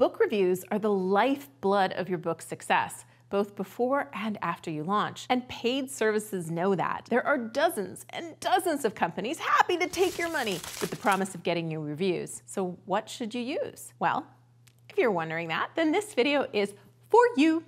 Book reviews are the lifeblood of your book's success both before and after you launch. And paid services know that. There are dozens and dozens of companies happy to take your money with the promise of getting you reviews. So what should you use? Well, if you're wondering that, then this video is for you.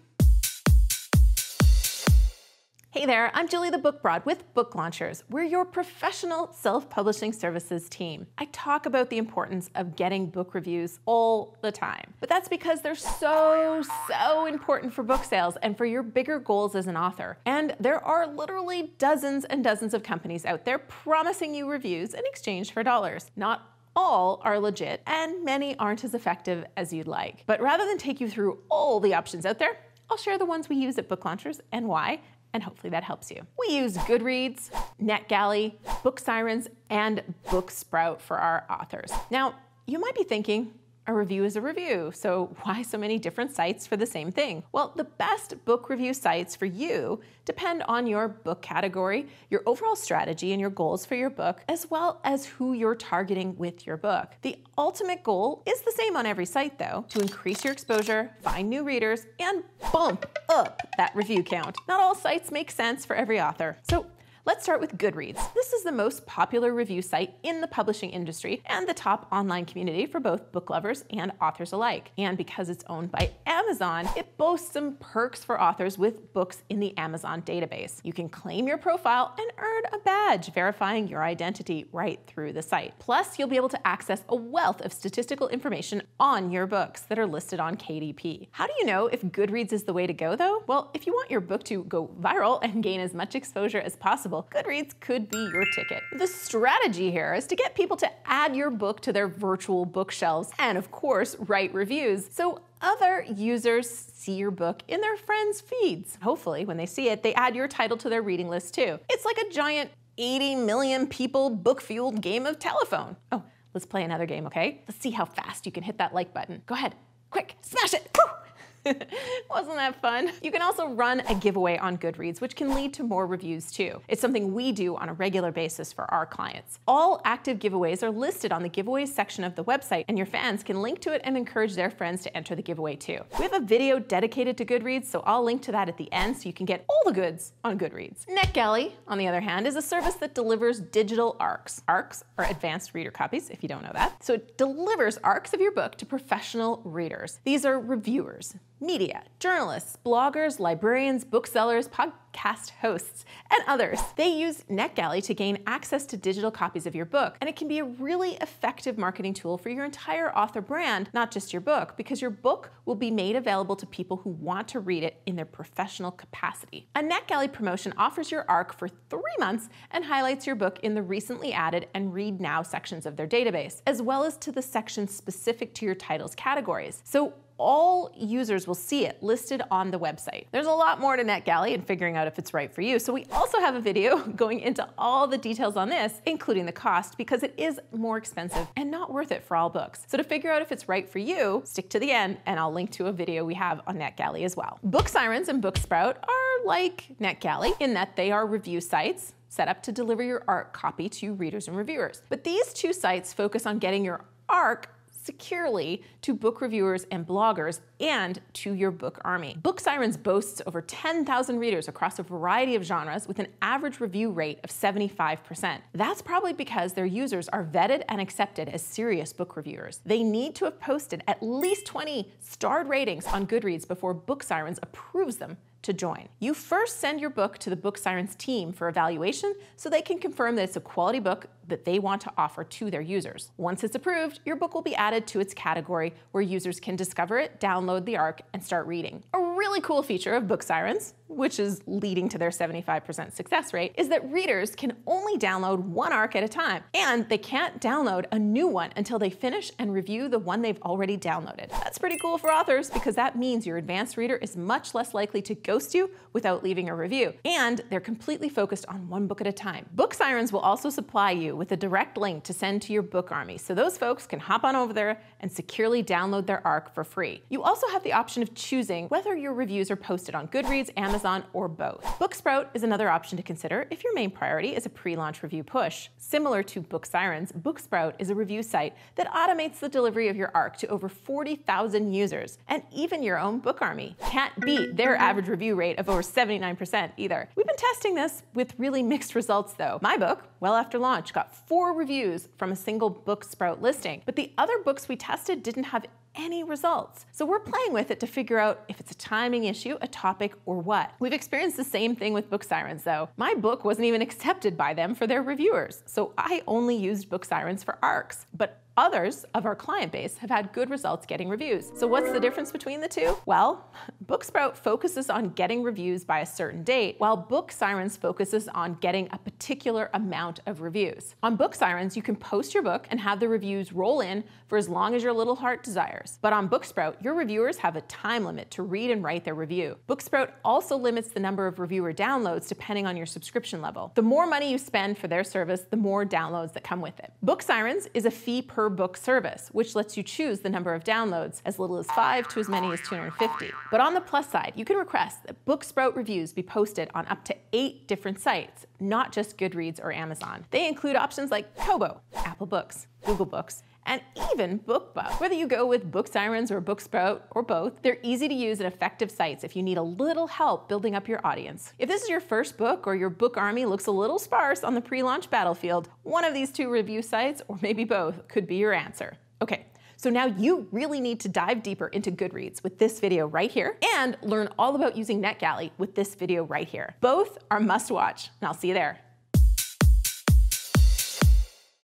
Hey there, I'm Julie the Book Broad with Book Launchers. We're your professional self-publishing services team. I talk about the importance of getting book reviews all the time, but that's because they're so, so important for book sales and for your bigger goals as an author. And there are literally dozens and dozens of companies out there promising you reviews in exchange for dollars. Not all are legit, and many aren't as effective as you'd like. But rather than take you through all the options out there, I'll share the ones we use at Book Launchers and why, and hopefully that helps you. We use Goodreads, NetGalley, Book Sirens, and Booksprout for our authors. Now, you might be thinking, a review is a review, so why so many different sites for the same thing? Well, the best book review sites for you depend on your book category, your overall strategy and your goals for your book, as well as who you're targeting with your book. The ultimate goal is the same on every site though, to increase your exposure, find new readers, and bump up that review count. Not all sites make sense for every author. So Let's start with Goodreads. This is the most popular review site in the publishing industry and the top online community for both book lovers and authors alike. And because it's owned by Amazon, it boasts some perks for authors with books in the Amazon database. You can claim your profile and earn a badge verifying your identity right through the site. Plus, you'll be able to access a wealth of statistical information on your books that are listed on KDP. How do you know if Goodreads is the way to go though? Well, if you want your book to go viral and gain as much exposure as possible, possible, Goodreads could be your ticket. The strategy here is to get people to add your book to their virtual bookshelves and of course, write reviews. So other users see your book in their friends' feeds. Hopefully, when they see it, they add your title to their reading list too. It's like a giant 80 million people book-fueled game of telephone. Oh, let's play another game, okay? Let's see how fast you can hit that like button. Go ahead, quick, smash it! Woo! Wasn't that fun? You can also run a giveaway on Goodreads, which can lead to more reviews too. It's something we do on a regular basis for our clients. All active giveaways are listed on the giveaways section of the website, and your fans can link to it and encourage their friends to enter the giveaway too. We have a video dedicated to Goodreads, so I'll link to that at the end so you can get all the goods on Goodreads. NetGalley, on the other hand, is a service that delivers digital ARCs. ARCs are advanced reader copies, if you don't know that. So it delivers ARCs of your book to professional readers. These are reviewers media, journalists, bloggers, librarians, booksellers, podcast hosts, and others. They use NetGalley to gain access to digital copies of your book, and it can be a really effective marketing tool for your entire author brand, not just your book, because your book will be made available to people who want to read it in their professional capacity. A NetGalley promotion offers your ARC for three months and highlights your book in the recently added and read now sections of their database, as well as to the sections specific to your title's categories. So all users will see it listed on the website. There's a lot more to NetGalley and figuring out if it's right for you, so we also have a video going into all the details on this, including the cost, because it is more expensive and not worth it for all books. So to figure out if it's right for you, stick to the end, and I'll link to a video we have on NetGalley as well. Book Sirens and Booksprout are like NetGalley in that they are review sites, set up to deliver your ARC copy to readers and reviewers. But these two sites focus on getting your ARC securely to book reviewers and bloggers and to your book army. Book Sirens boasts over 10,000 readers across a variety of genres with an average review rate of 75%. That's probably because their users are vetted and accepted as serious book reviewers. They need to have posted at least 20 starred ratings on Goodreads before Book Sirens approves them to join. You first send your book to the Book Sirens team for evaluation so they can confirm that it's a quality book that they want to offer to their users. Once it's approved, your book will be added to its category where users can discover it, download the ARC, and start reading. A really cool feature of Book Sirens which is leading to their 75% success rate, is that readers can only download one arc at a time, and they can't download a new one until they finish and review the one they've already downloaded. That's pretty cool for authors because that means your advanced reader is much less likely to ghost you without leaving a review, and they're completely focused on one book at a time. Book Sirens will also supply you with a direct link to send to your book army, so those folks can hop on over there and securely download their arc for free. You also have the option of choosing whether your reviews are posted on Goodreads, Amazon, Amazon, or both. Booksprout is another option to consider if your main priority is a pre-launch review push. Similar to Book Sirens, Booksprout is a review site that automates the delivery of your ARC to over 40,000 users, and even your own book army. Can't beat their average review rate of over 79% either. We've been testing this with really mixed results though. My book, well after launch, got four reviews from a single Booksprout listing, but the other books we tested didn't have any results. So we're playing with it to figure out if it's a timing issue, a topic, or what. We've experienced the same thing with Book Sirens though. My book wasn't even accepted by them for their reviewers, so I only used Book Sirens for ARCs. But Others of our client base have had good results getting reviews. So what's the difference between the two? Well, Booksprout focuses on getting reviews by a certain date, while Book Sirens focuses on getting a particular amount of reviews. On Book Sirens, you can post your book and have the reviews roll in for as long as your little heart desires. But on Booksprout, your reviewers have a time limit to read and write their review. Booksprout also limits the number of reviewer downloads depending on your subscription level. The more money you spend for their service, the more downloads that come with it. Book Sirens is a fee per per book service, which lets you choose the number of downloads, as little as 5 to as many as 250. But on the plus side, you can request that Booksprout reviews be posted on up to 8 different sites, not just Goodreads or Amazon. They include options like Kobo, Apple Books, Google Books, and even BookBub. Whether you go with Book Sirens or Booksprout or both, they're easy to use and effective sites if you need a little help building up your audience. If this is your first book or your book army looks a little sparse on the pre-launch battlefield, one of these two review sites, or maybe both, could be your answer. Okay, so now you really need to dive deeper into Goodreads with this video right here and learn all about using NetGalley with this video right here. Both are must watch, and I'll see you there.